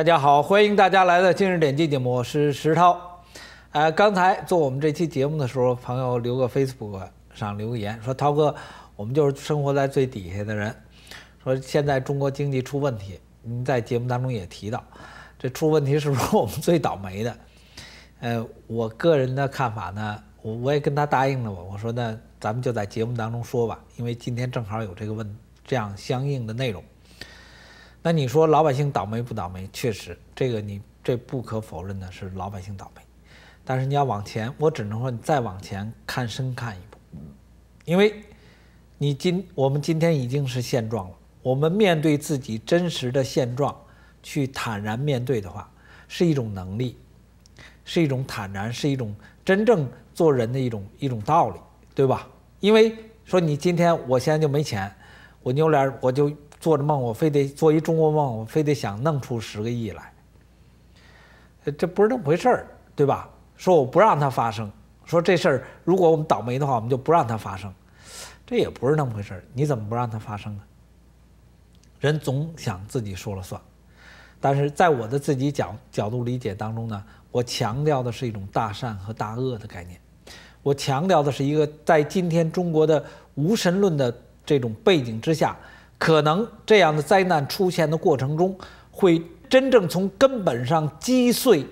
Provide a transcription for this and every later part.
大家好，欢迎大家来到今日点击节目，我是石涛。呃，刚才做我们这期节目的时候，朋友留个 Facebook 上留言说：“涛哥，我们就是生活在最底下的人，说现在中国经济出问题，您在节目当中也提到，这出问题是不是我们最倒霉的？”呃，我个人的看法呢，我我也跟他答应了我，我说那咱们就在节目当中说吧，因为今天正好有这个问这样相应的内容。那你说老百姓倒霉不倒霉？确实，这个你这不可否认的是老百姓倒霉。但是你要往前，我只能说你再往前看深看一步，因为你今我们今天已经是现状了，我们面对自己真实的现状去坦然面对的话，是一种能力，是一种坦然，是一种真正做人的一种一种道理，对吧？因为说你今天我现在就没钱。我扭脸，我就做着梦，我非得做一中国梦，我非得想弄出十个亿来。这不是那么回事儿，对吧？说我不让它发生，说这事儿如果我们倒霉的话，我们就不让它发生，这也不是那么回事儿。你怎么不让它发生呢？人总想自己说了算，但是在我的自己角角度理解当中呢，我强调的是一种大善和大恶的概念，我强调的是一个在今天中国的无神论的。这种背景之下，可能这样的灾难出现的过程中，会真正从根本上击碎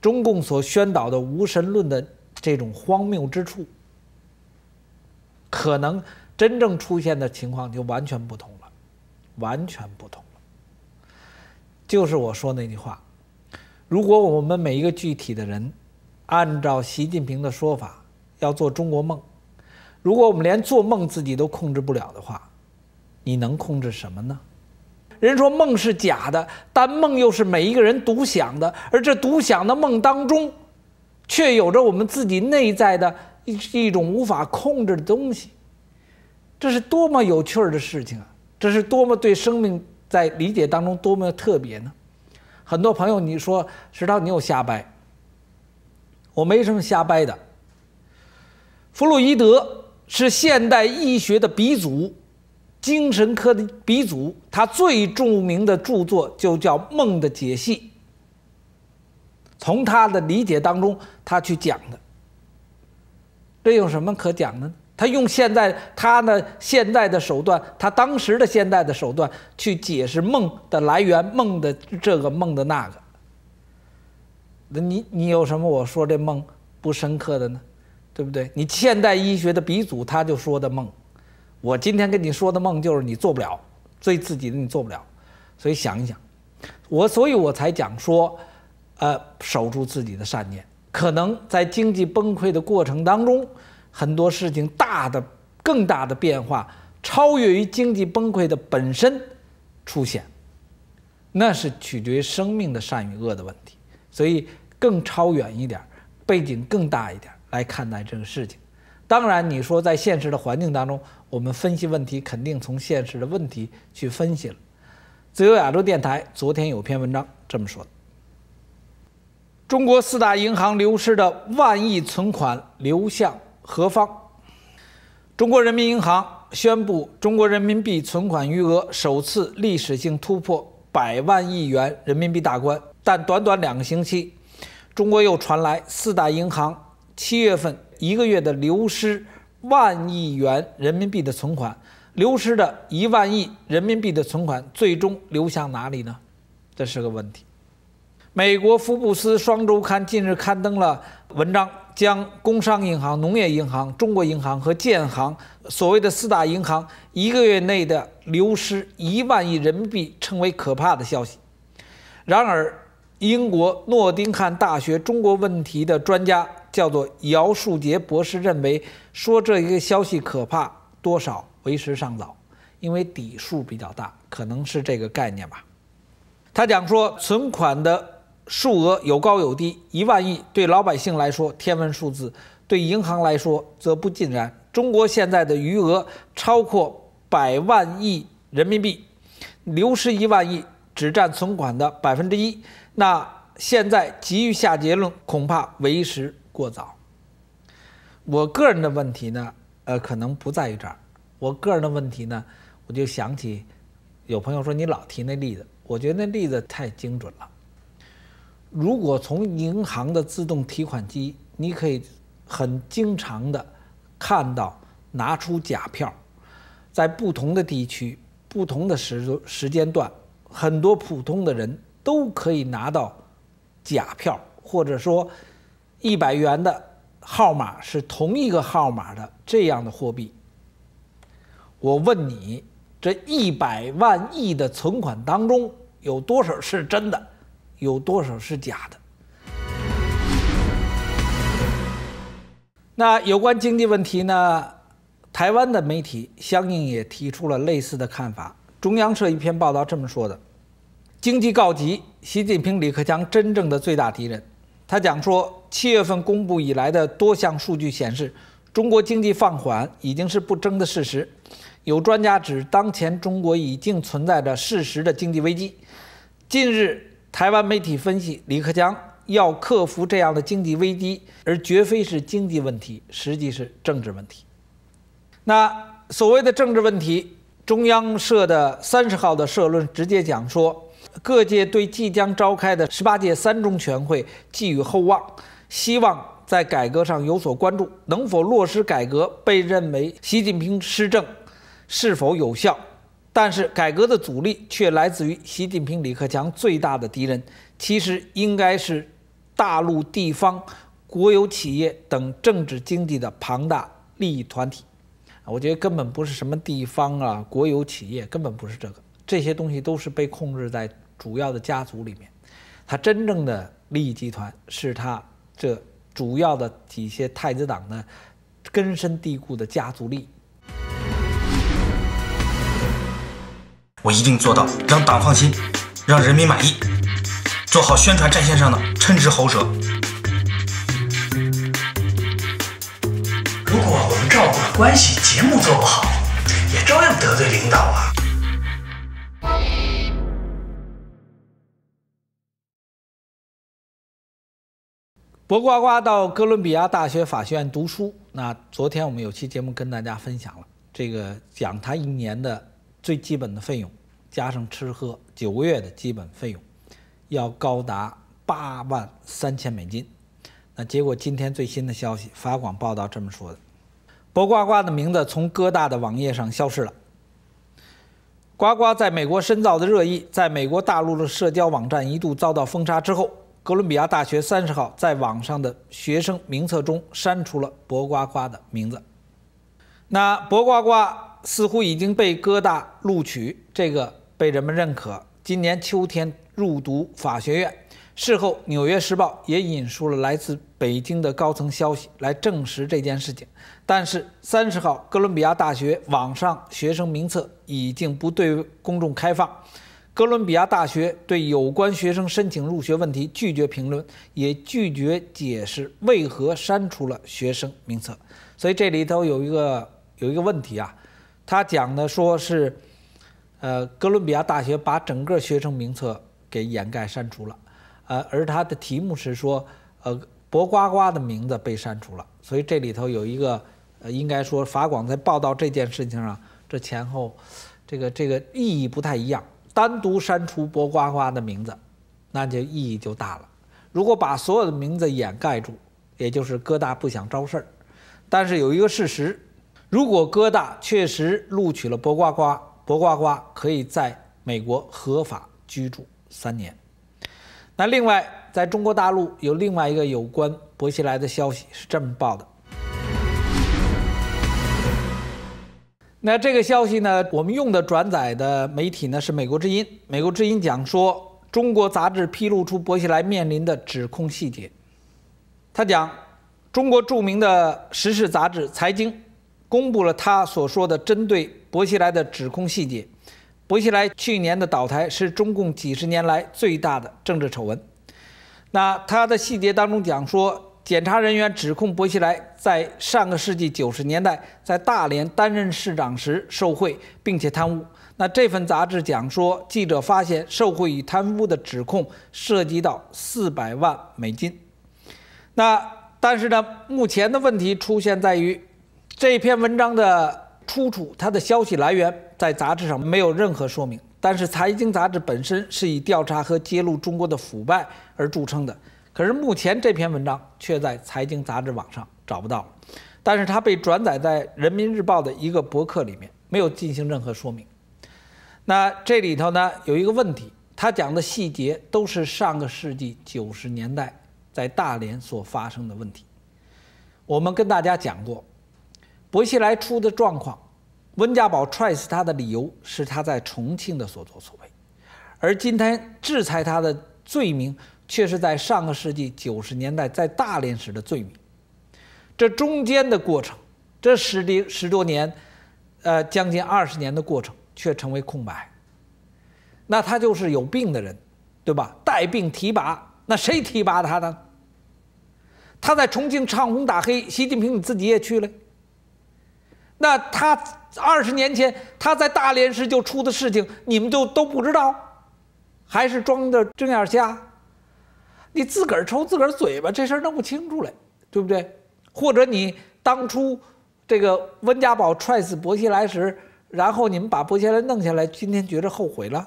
中共所宣导的无神论的这种荒谬之处，可能真正出现的情况就完全不同了，完全不同了。就是我说那句话，如果我们每一个具体的人，按照习近平的说法，要做中国梦。如果我们连做梦自己都控制不了的话，你能控制什么呢？人说梦是假的，但梦又是每一个人独享的，而这独享的梦当中，却有着我们自己内在的一一种无法控制的东西。这是多么有趣儿的事情啊！这是多么对生命在理解当中多么特别呢？很多朋友你说石涛，你又瞎掰。我没什么瞎掰的，弗洛伊德。是现代医学的鼻祖，精神科的鼻祖。他最著名的著作就叫《梦的解析》。从他的理解当中，他去讲的，这有什么可讲的呢？他用现在他的现在的手段，他当时的现代的手段去解释梦的来源，梦的这个梦的那个。那你你有什么我说这梦不深刻的呢？对不对？你现代医学的鼻祖他就说的梦，我今天跟你说的梦就是你做不了，最自己的你做不了，所以想一想，我所以我才讲说，呃，守住自己的善念，可能在经济崩溃的过程当中，很多事情大的、更大的变化，超越于经济崩溃的本身出现，那是取决于生命的善与恶的问题，所以更超远一点，背景更大一点。来看待这个事情，当然，你说在现实的环境当中，我们分析问题肯定从现实的问题去分析了。自由亚洲电台昨天有篇文章这么说的：中国四大银行流失的万亿存款流向何方？中国人民银行宣布，中国人民币存款余额首次历史性突破百万亿元人民币大关，但短短两个星期，中国又传来四大银行。七月份一个月的流失万亿元人民币的存款，流失的一万亿人民币的存款，最终流向哪里呢？这是个问题。美国《福布斯》双周刊近日刊登了文章，将工商银行、农业银行、中国银行和建行所谓的四大银行一个月内的流失一万亿人民币称为可怕的消息。然而，英国诺丁汉大学中国问题的专家，叫做姚树杰博士，认为说这一个消息可怕多少为时尚早，因为底数比较大，可能是这个概念吧。他讲说，存款的数额有高有低，一万亿对老百姓来说天文数字，对银行来说则不尽然。中国现在的余额超过百万亿人民币，流失一万亿只占存款的百分之一。那现在急于下结论，恐怕为时过早。我个人的问题呢，呃，可能不在于这儿。我个人的问题呢，我就想起有朋友说你老提那例子，我觉得那例子太精准了。如果从银行的自动提款机，你可以很经常的看到拿出假票，在不同的地区、不同的时时间段，很多普通的人。都可以拿到假票，或者说一百元的号码是同一个号码的这样的货币。我问你，这一百万亿的存款当中，有多少是真的，有多少是假的？那有关经济问题呢？台湾的媒体相应也提出了类似的看法。中央社一篇报道这么说的。经济告急，习近平、李克强真正的最大敌人。他讲说，七月份公布以来的多项数据显示，中国经济放缓已经是不争的事实。有专家指，当前中国已经存在着事实的经济危机。近日，台湾媒体分析，李克强要克服这样的经济危机，而绝非是经济问题，实际是政治问题。那所谓的政治问题，中央社的三十号的社论直接讲说。各界对即将召开的十八届三中全会寄予厚望，希望在改革上有所关注，能否落实改革被认为习近平施政是否有效。但是，改革的阻力却来自于习近平、李克强最大的敌人，其实应该是大陆地方国有企业等政治经济的庞大利益团体。我觉得根本不是什么地方啊，国有企业根本不是这个。这些东西都是被控制在主要的家族里面，他真正的利益集团是他这主要的几些太子党的根深蒂固的家族利益。我一定做到让党放心，让人民满意，做好宣传战线上的称职喉舌。如果我们照顾了关系，节目做不好，也照样得罪领导啊。博呱呱到哥伦比亚大学法学院读书。那昨天我们有期节目跟大家分享了，这个讲他一年的最基本的费用，加上吃喝，九个月的基本费用，要高达八万三千美金。那结果今天最新的消息，法广报道这么说的：博呱呱的名字从哥大的网页上消失了。呱呱在美国深造的热议，在美国大陆的社交网站一度遭到封杀之后。哥伦比亚大学三十号在网上的学生名册中删除了博瓜瓜的名字。那博瓜瓜似乎已经被哥大录取，这个被人们认可。今年秋天入读法学院。事后，《纽约时报》也引述了来自北京的高层消息来证实这件事情。但是，三十号，哥伦比亚大学网上学生名册已经不对公众开放。哥伦比亚大学对有关学生申请入学问题拒绝评论，也拒绝解释为何删除了学生名册。所以这里头有一个有一个问题啊，他讲的说是，呃，哥伦比亚大学把整个学生名册给掩盖删除了，呃，而他的题目是说，呃，博瓜瓜的名字被删除了。所以这里头有一个，呃，应该说法广在报道这件事情上，这前后，这个这个意义不太一样。单独删除博瓜瓜的名字，那就意义就大了。如果把所有的名字掩盖住，也就是哥大不想招事儿。但是有一个事实，如果哥大确实录取了博瓜瓜，博瓜瓜可以在美国合法居住三年。那另外，在中国大陆有另外一个有关薄熙来的消息是这么报的。那这个消息呢？我们用的转载的媒体呢是《美国之音》。《美国之音》讲说，中国杂志披露出薄熙来面临的指控细节。他讲，中国著名的时事杂志《财经》公布了他所说的针对薄熙来的指控细节。薄熙来去年的倒台是中共几十年来最大的政治丑闻。那他的细节当中讲说，检察人员指控薄熙来。在上个世纪九十年代，在大连担任市长时受贿并且贪污。那这份杂志讲说，记者发现受贿与贪污的指控涉及到四百万美金。那但是呢，目前的问题出现在于这篇文章的出处，它的消息来源在杂志上没有任何说明。但是财经杂志本身是以调查和揭露中国的腐败而著称的，可是目前这篇文章却在财经杂志网上。找不到了，但是他被转载在《人民日报》的一个博客里面，没有进行任何说明。那这里头呢，有一个问题，他讲的细节都是上个世纪九十年代在大连所发生的问题。我们跟大家讲过，薄熙来出的状况，温家宝踹死他的理由是他在重庆的所作所为，而今天制裁他的罪名，却是在上个世纪九十年代在大连时的罪名。这中间的过程，这十零十多年，呃，将近二十年的过程，却成为空白。那他就是有病的人，对吧？带病提拔，那谁提拔他呢？他在重庆唱红打黑，习近平你自己也去了。那他二十年前他在大连时就出的事情，你们就都不知道，还是装的睁眼瞎？你自个儿抽自个儿嘴巴，这事儿弄不清楚了，对不对？或者你当初这个温家宝踹死薄熙来时，然后你们把薄熙来弄下来，今天觉着后悔了，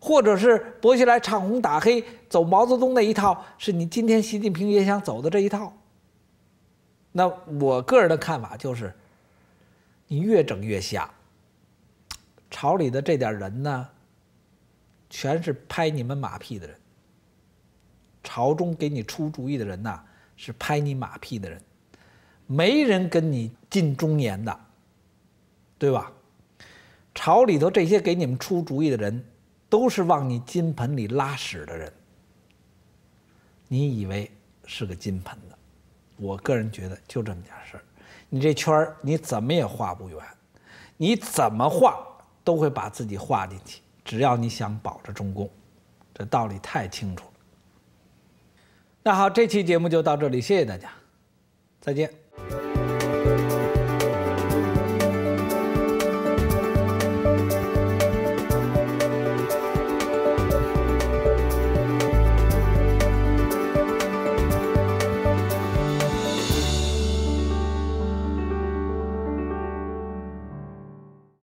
或者是薄熙来唱红打黑走毛泽东那一套，是你今天习近平也想走的这一套。那我个人的看法就是，你越整越瞎。朝里的这点人呢，全是拍你们马屁的人；朝中给你出主意的人呐，是拍你马屁的人。没人跟你进中年的，对吧？朝里头这些给你们出主意的人，都是往你金盆里拉屎的人。你以为是个金盆的，我个人觉得就这么点事儿。你这圈儿你怎么也画不圆，你怎么画都会把自己画进去。只要你想保着中共，这道理太清楚了。那好，这期节目就到这里，谢谢大家，再见。